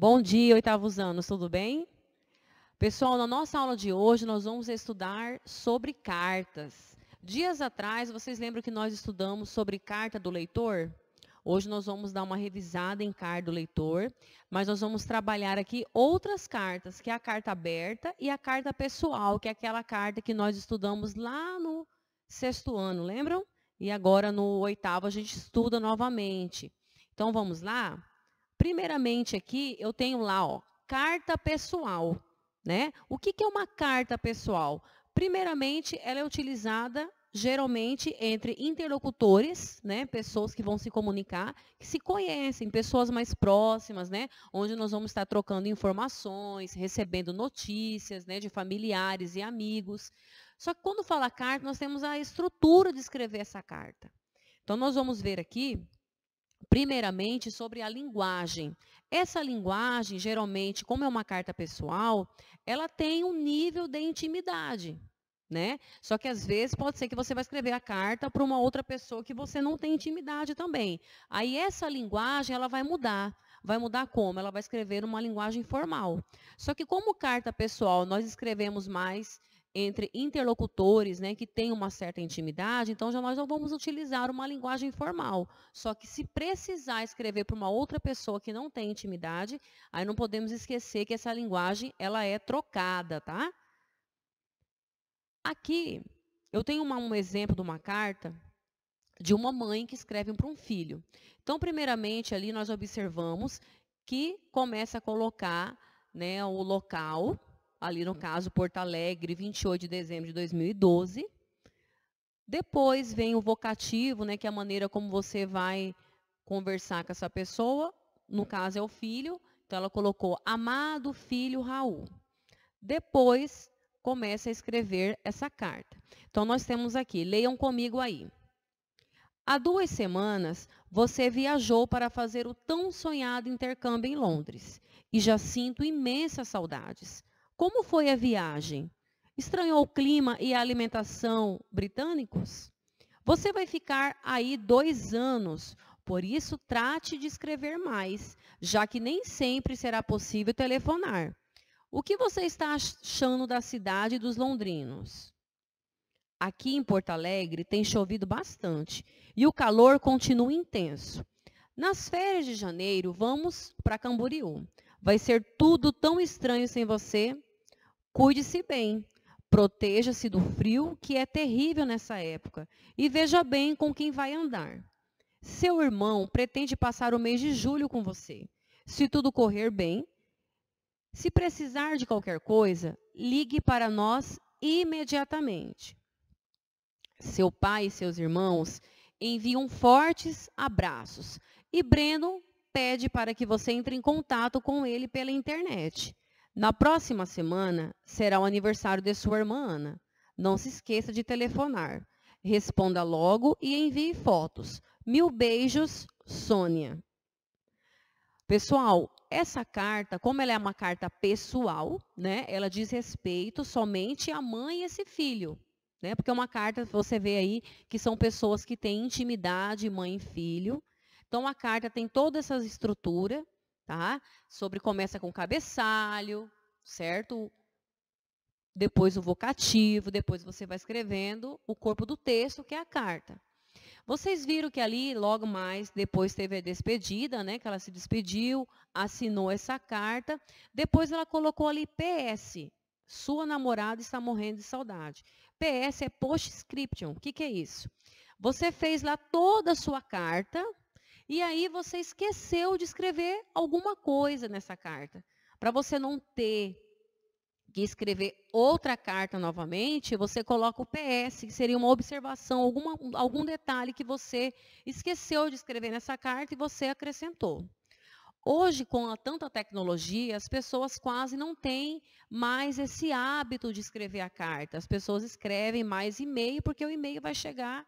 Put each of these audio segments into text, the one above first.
Bom dia, oitavos anos, tudo bem? Pessoal, na nossa aula de hoje nós vamos estudar sobre cartas. Dias atrás, vocês lembram que nós estudamos sobre carta do leitor? Hoje nós vamos dar uma revisada em carta do leitor, mas nós vamos trabalhar aqui outras cartas, que é a carta aberta e a carta pessoal, que é aquela carta que nós estudamos lá no sexto ano, lembram? E agora no oitavo a gente estuda novamente. Então vamos lá? Primeiramente aqui, eu tenho lá, ó, carta pessoal. Né? O que, que é uma carta pessoal? Primeiramente, ela é utilizada geralmente entre interlocutores, né, pessoas que vão se comunicar, que se conhecem, pessoas mais próximas, né, onde nós vamos estar trocando informações, recebendo notícias, né, de familiares e amigos. Só que quando fala carta, nós temos a estrutura de escrever essa carta. Então nós vamos ver aqui primeiramente sobre a linguagem. Essa linguagem, geralmente, como é uma carta pessoal, ela tem um nível de intimidade. Né? Só que às vezes pode ser que você vai escrever a carta para uma outra pessoa que você não tem intimidade também. Aí essa linguagem ela vai mudar. Vai mudar como? Ela vai escrever uma linguagem formal. Só que como carta pessoal nós escrevemos mais entre interlocutores né, que têm uma certa intimidade, então já nós não vamos utilizar uma linguagem formal. Só que se precisar escrever para uma outra pessoa que não tem intimidade, aí não podemos esquecer que essa linguagem ela é trocada, tá? Aqui eu tenho uma, um exemplo de uma carta de uma mãe que escreve para um filho. Então, primeiramente, ali nós observamos que começa a colocar né, o local ali no caso Porto Alegre, 28 de dezembro de 2012. Depois vem o vocativo, né, que é a maneira como você vai conversar com essa pessoa, no caso é o filho, então ela colocou amado filho Raul. Depois começa a escrever essa carta. Então nós temos aqui, leiam comigo aí. Há duas semanas você viajou para fazer o tão sonhado intercâmbio em Londres e já sinto imensas saudades. Como foi a viagem? Estranhou o clima e a alimentação britânicos? Você vai ficar aí dois anos, por isso trate de escrever mais, já que nem sempre será possível telefonar. O que você está achando da cidade dos londrinos? Aqui em Porto Alegre tem chovido bastante e o calor continua intenso. Nas férias de janeiro, vamos para Camboriú. Vai ser tudo tão estranho sem você. Cuide-se bem, proteja-se do frio, que é terrível nessa época, e veja bem com quem vai andar. Seu irmão pretende passar o mês de julho com você. Se tudo correr bem, se precisar de qualquer coisa, ligue para nós imediatamente. Seu pai e seus irmãos enviam fortes abraços e Breno pede para que você entre em contato com ele pela internet. Na próxima semana será o aniversário de sua irmã Ana. Não se esqueça de telefonar. Responda logo e envie fotos. Mil beijos, Sônia. Pessoal, essa carta, como ela é uma carta pessoal, né? Ela diz respeito somente à mãe e esse filho, né? Porque é uma carta, você vê aí, que são pessoas que têm intimidade, mãe e filho. Então, a carta tem toda essa estrutura, tá? Sobre começa com cabeçalho, certo? Depois o vocativo, depois você vai escrevendo o corpo do texto, que é a carta. Vocês viram que ali, logo mais, depois teve a despedida, né? Que ela se despediu, assinou essa carta. Depois ela colocou ali PS. Sua namorada está morrendo de saudade. PS é post-scription. O que, que é isso? Você fez lá toda a sua carta, e aí você esqueceu de escrever alguma coisa nessa carta. Para você não ter que escrever outra carta novamente, você coloca o PS, que seria uma observação, alguma, algum detalhe que você esqueceu de escrever nessa carta e você acrescentou. Hoje, com a, tanta tecnologia, as pessoas quase não têm mais esse hábito de escrever a carta. As pessoas escrevem mais e-mail, porque o e-mail vai chegar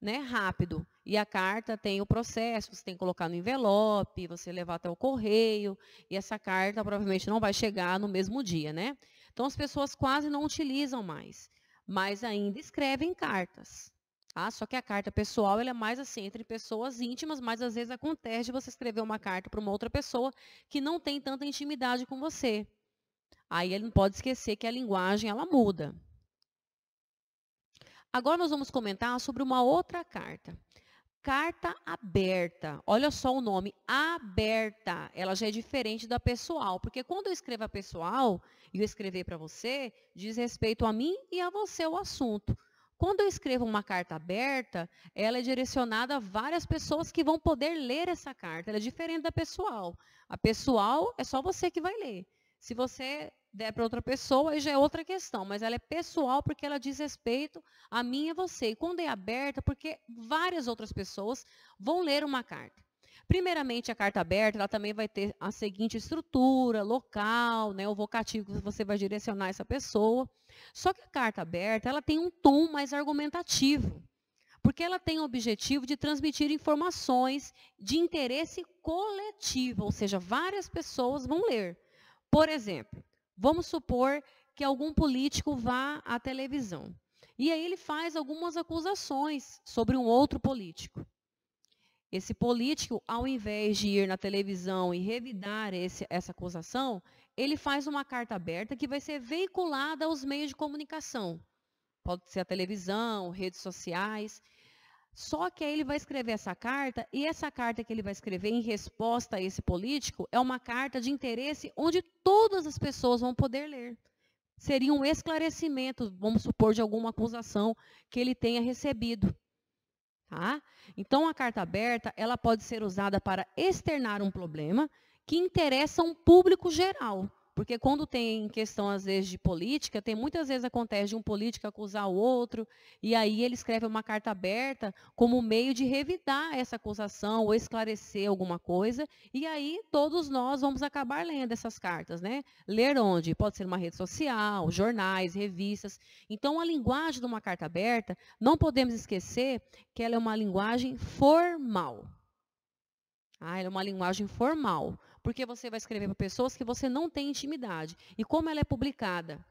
né, rápido. E a carta tem o processo, você tem que colocar no envelope, você levar até o correio, e essa carta provavelmente não vai chegar no mesmo dia, né? Então as pessoas quase não utilizam mais, mas ainda escrevem cartas. Ah, Só que a carta pessoal é mais assim, entre pessoas íntimas, mas às vezes acontece de você escrever uma carta para uma outra pessoa que não tem tanta intimidade com você. Aí ele não pode esquecer que a linguagem ela muda. Agora nós vamos comentar sobre uma outra carta. Carta aberta. Olha só o nome, aberta. Ela já é diferente da pessoal, porque quando eu escrevo a pessoal e eu escrever para você, diz respeito a mim e a você o assunto. Quando eu escrevo uma carta aberta, ela é direcionada a várias pessoas que vão poder ler essa carta. Ela é diferente da pessoal. A pessoal é só você que vai ler. Se você der para outra pessoa, aí já é outra questão, mas ela é pessoal porque ela diz respeito a mim e a você. E quando é aberta, porque várias outras pessoas vão ler uma carta. Primeiramente, a carta aberta, ela também vai ter a seguinte estrutura, local, né, o vocativo que você vai direcionar essa pessoa. Só que a carta aberta, ela tem um tom mais argumentativo, porque ela tem o objetivo de transmitir informações de interesse coletivo, ou seja, várias pessoas vão ler. Por exemplo, Vamos supor que algum político vá à televisão. E aí ele faz algumas acusações sobre um outro político. Esse político, ao invés de ir na televisão e revidar esse, essa acusação, ele faz uma carta aberta que vai ser veiculada aos meios de comunicação. Pode ser a televisão, redes sociais. Só que aí ele vai escrever essa carta, e essa carta que ele vai escrever em resposta a esse político é uma carta de interesse onde todas as pessoas vão poder ler. Seria um esclarecimento, vamos supor, de alguma acusação que ele tenha recebido. Tá? Então, a carta aberta ela pode ser usada para externar um problema que interessa um público geral. Porque quando tem questão, às vezes, de política, tem muitas vezes acontece de um político acusar o outro, e aí ele escreve uma carta aberta como meio de revidar essa acusação ou esclarecer alguma coisa, e aí todos nós vamos acabar lendo essas cartas, né? Ler onde? Pode ser uma rede social, jornais, revistas. Então, a linguagem de uma carta aberta, não podemos esquecer que ela é uma linguagem formal. Ah, ela é uma linguagem formal. Porque você vai escrever para pessoas que você não tem intimidade. E como ela é publicada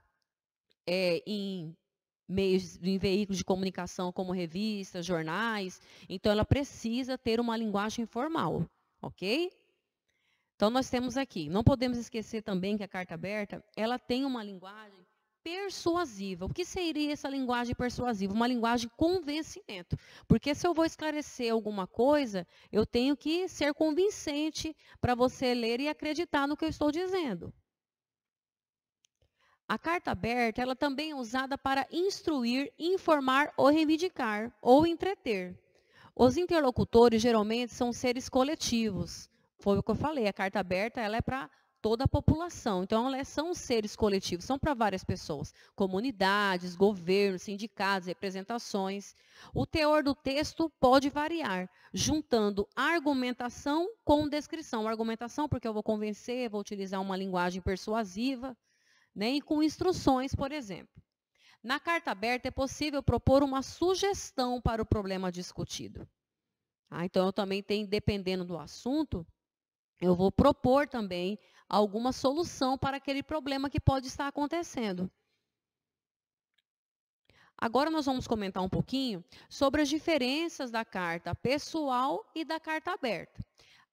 é, em meios, em veículos de comunicação como revistas, jornais, então ela precisa ter uma linguagem formal, ok? Então nós temos aqui, não podemos esquecer também que a carta aberta, ela tem uma linguagem persuasiva. O que seria essa linguagem persuasiva? Uma linguagem convencimento. Porque se eu vou esclarecer alguma coisa, eu tenho que ser convincente para você ler e acreditar no que eu estou dizendo. A carta aberta, ela também é usada para instruir, informar ou reivindicar ou entreter. Os interlocutores geralmente são seres coletivos. Foi o que eu falei, a carta aberta, ela é para toda a população. Então, são seres coletivos, são para várias pessoas, comunidades, governos, sindicatos, representações. O teor do texto pode variar, juntando argumentação com descrição. Argumentação, porque eu vou convencer, vou utilizar uma linguagem persuasiva, né? e com instruções, por exemplo. Na carta aberta, é possível propor uma sugestão para o problema discutido. Ah, então, eu também tenho, dependendo do assunto, eu vou propor também alguma solução para aquele problema que pode estar acontecendo. Agora nós vamos comentar um pouquinho sobre as diferenças da carta pessoal e da carta aberta.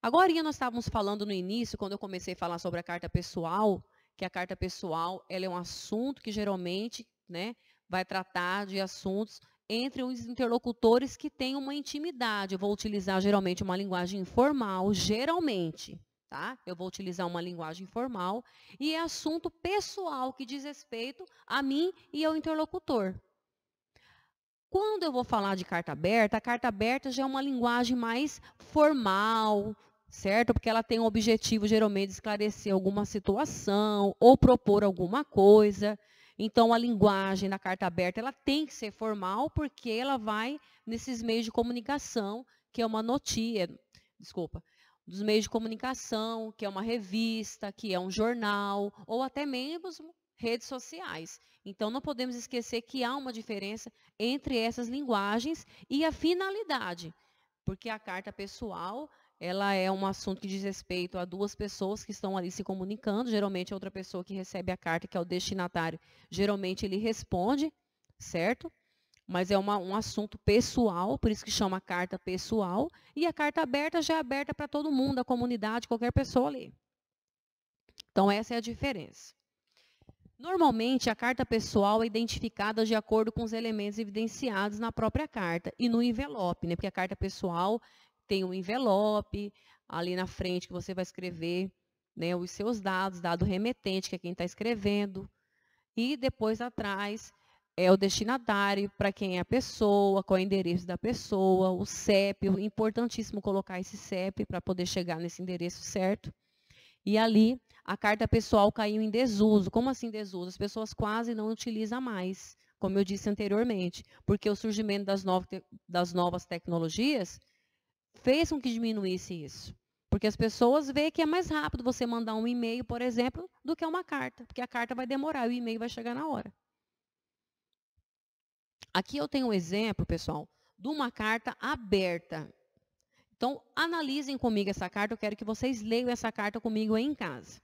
Agora nós estávamos falando no início, quando eu comecei a falar sobre a carta pessoal, que a carta pessoal ela é um assunto que geralmente né, vai tratar de assuntos entre os interlocutores que têm uma intimidade. Eu vou utilizar geralmente uma linguagem informal, geralmente tá? Eu vou utilizar uma linguagem formal e é assunto pessoal que diz respeito a mim e ao interlocutor. Quando eu vou falar de carta aberta, a carta aberta já é uma linguagem mais formal, certo? Porque ela tem o objetivo geralmente de esclarecer alguma situação ou propor alguma coisa. Então, a linguagem da carta aberta ela tem que ser formal, porque ela vai nesses meios de comunicação, que é uma notícia, desculpa, dos meios de comunicação, que é uma revista, que é um jornal, ou até mesmo redes sociais. Então, não podemos esquecer que há uma diferença entre essas linguagens e a finalidade, porque a carta pessoal ela é um assunto que diz respeito a duas pessoas que estão ali se comunicando. Geralmente, a outra pessoa que recebe a carta, que é o destinatário, geralmente ele responde, certo? mas é uma, um assunto pessoal, por isso que chama carta pessoal, e a carta aberta já é aberta para todo mundo, a comunidade, qualquer pessoa ler. Então, essa é a diferença. Normalmente, a carta pessoal é identificada de acordo com os elementos evidenciados na própria carta e no envelope, né? porque a carta pessoal tem um envelope ali na frente que você vai escrever né, os seus dados, dado remetente, que é quem está escrevendo, e depois atrás é o destinatário, para quem é a pessoa, qual é o endereço da pessoa, o CEP, importantíssimo colocar esse CEP para poder chegar nesse endereço certo. E ali a carta pessoal caiu em desuso. Como assim desuso? As pessoas quase não utilizam mais, como eu disse anteriormente, porque o surgimento das, no das novas tecnologias fez com que diminuísse isso. Porque as pessoas veem que é mais rápido você mandar um e-mail, por exemplo, do que uma carta, porque a carta vai demorar e o e-mail vai chegar na hora. Aqui eu tenho um exemplo, pessoal, de uma carta aberta. Então, analisem comigo essa carta. Eu quero que vocês leiam essa carta comigo em casa.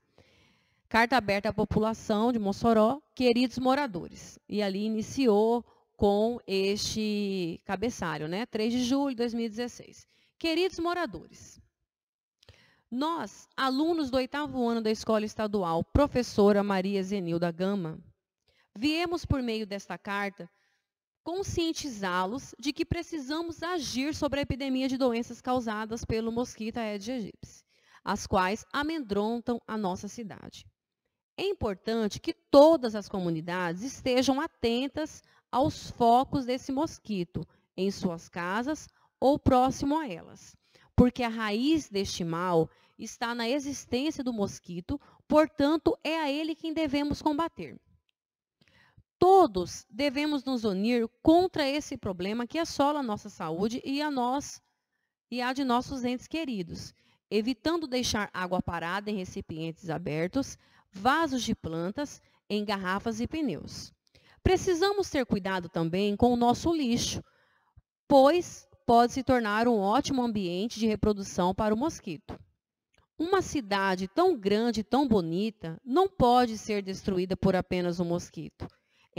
Carta aberta à população de Mossoró, queridos moradores. E ali iniciou com este cabeçalho, né? 3 de julho de 2016. Queridos moradores, nós, alunos do oitavo ano da Escola Estadual Professora Maria Zenilda Gama, viemos por meio desta carta conscientizá-los de que precisamos agir sobre a epidemia de doenças causadas pelo mosquito Aedes aegypti, as quais amedrontam a nossa cidade. É importante que todas as comunidades estejam atentas aos focos desse mosquito em suas casas ou próximo a elas, porque a raiz deste mal está na existência do mosquito, portanto, é a ele quem devemos combater. Todos devemos nos unir contra esse problema que assola a nossa saúde e a nós e a de nossos entes queridos, evitando deixar água parada em recipientes abertos, vasos de plantas, em garrafas e pneus. Precisamos ter cuidado também com o nosso lixo, pois pode se tornar um ótimo ambiente de reprodução para o mosquito. Uma cidade tão grande e tão bonita não pode ser destruída por apenas um mosquito.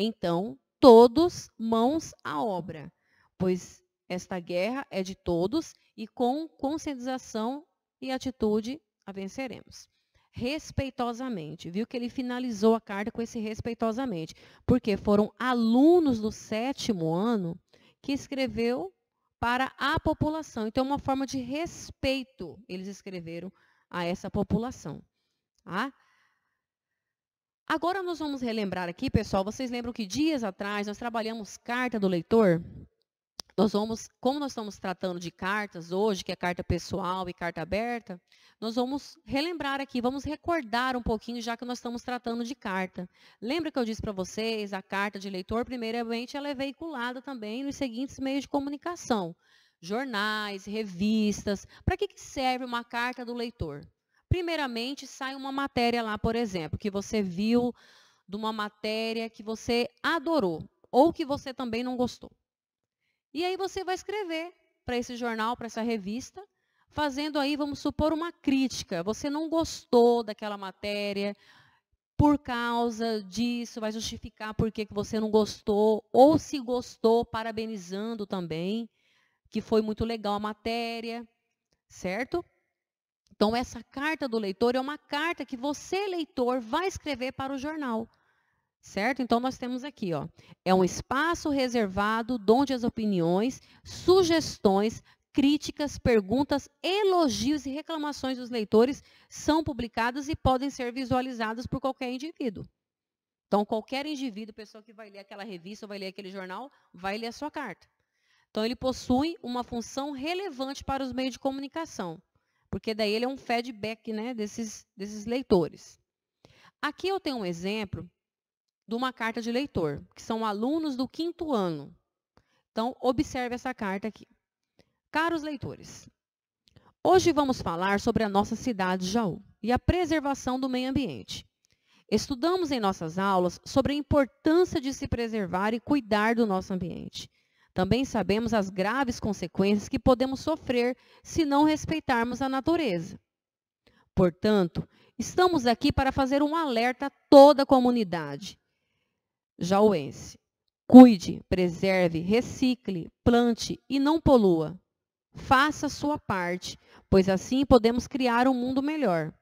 Então, todos mãos à obra, pois esta guerra é de todos e com conscientização e atitude a venceremos. Respeitosamente, viu que ele finalizou a carta com esse respeitosamente, porque foram alunos do sétimo ano que escreveu para a população. Então, é uma forma de respeito eles escreveram a essa população. Tá? Agora nós vamos relembrar aqui, pessoal. Vocês lembram que dias atrás nós trabalhamos carta do leitor? Nós vamos, como nós estamos tratando de cartas hoje, que é carta pessoal e carta aberta, nós vamos relembrar aqui, vamos recordar um pouquinho, já que nós estamos tratando de carta. Lembra que eu disse para vocês, a carta de leitor, primeiramente, ela é veiculada também nos seguintes meios de comunicação: jornais, revistas. Para que, que serve uma carta do leitor? Primeiramente, sai uma matéria lá, por exemplo, que você viu de uma matéria que você adorou ou que você também não gostou. E aí você vai escrever para esse jornal, para essa revista, fazendo aí, vamos supor, uma crítica. Você não gostou daquela matéria, por causa disso, vai justificar por que você não gostou, ou se gostou, parabenizando também, que foi muito legal a matéria, certo? Então, essa carta do leitor é uma carta que você, leitor, vai escrever para o jornal. Certo? Então, nós temos aqui, ó, é um espaço reservado onde as opiniões, sugestões, críticas, perguntas, elogios e reclamações dos leitores são publicadas e podem ser visualizadas por qualquer indivíduo. Então, qualquer indivíduo, pessoa que vai ler aquela revista ou vai ler aquele jornal, vai ler a sua carta. Então, ele possui uma função relevante para os meios de comunicação porque daí ele é um feedback né, desses, desses leitores. Aqui eu tenho um exemplo de uma carta de leitor, que são alunos do quinto ano. Então, observe essa carta aqui. Caros leitores, hoje vamos falar sobre a nossa cidade de Jaú e a preservação do meio ambiente. Estudamos em nossas aulas sobre a importância de se preservar e cuidar do nosso ambiente. Também sabemos as graves consequências que podemos sofrer se não respeitarmos a natureza. Portanto, estamos aqui para fazer um alerta a toda a comunidade jauense. Cuide, preserve, recicle, plante e não polua. Faça a sua parte, pois assim podemos criar um mundo melhor.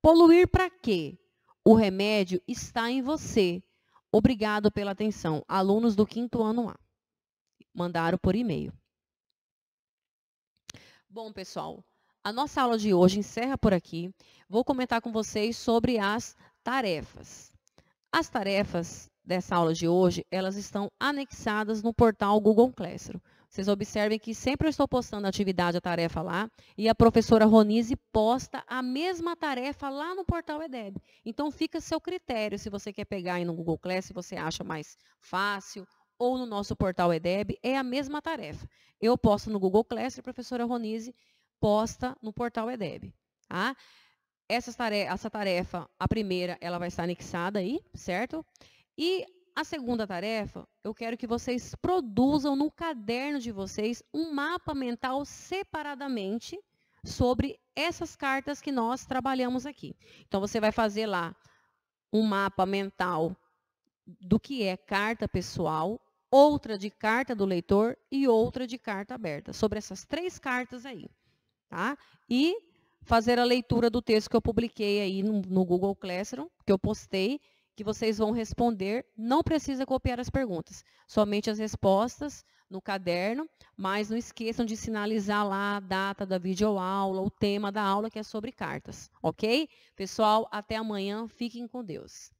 Poluir para quê? O remédio está em você. Obrigado pela atenção, alunos do quinto ano A mandaram por e-mail. Bom, pessoal, a nossa aula de hoje encerra por aqui. Vou comentar com vocês sobre as tarefas. As tarefas dessa aula de hoje, elas estão anexadas no portal Google Classroom. Vocês observem que sempre eu estou postando a atividade, a tarefa lá, e a professora Ronise posta a mesma tarefa lá no portal EDEB. Então, fica a seu critério, se você quer pegar aí no Google Class, se você acha mais fácil ou no nosso portal EDEB, é a mesma tarefa. Eu posto no Google Classroom, a professora Ronise posta no portal EDEB. Tá? Essa, tarefa, essa tarefa, a primeira, ela vai estar anexada aí, certo? E a segunda tarefa, eu quero que vocês produzam no caderno de vocês um mapa mental separadamente sobre essas cartas que nós trabalhamos aqui. Então, você vai fazer lá um mapa mental do que é carta pessoal, outra de carta do leitor e outra de carta aberta, sobre essas três cartas aí. Tá? E fazer a leitura do texto que eu publiquei aí no, no Google Classroom, que eu postei, que vocês vão responder. Não precisa copiar as perguntas, somente as respostas no caderno, mas não esqueçam de sinalizar lá a data da videoaula, o tema da aula, que é sobre cartas, ok? Pessoal, até amanhã, fiquem com Deus.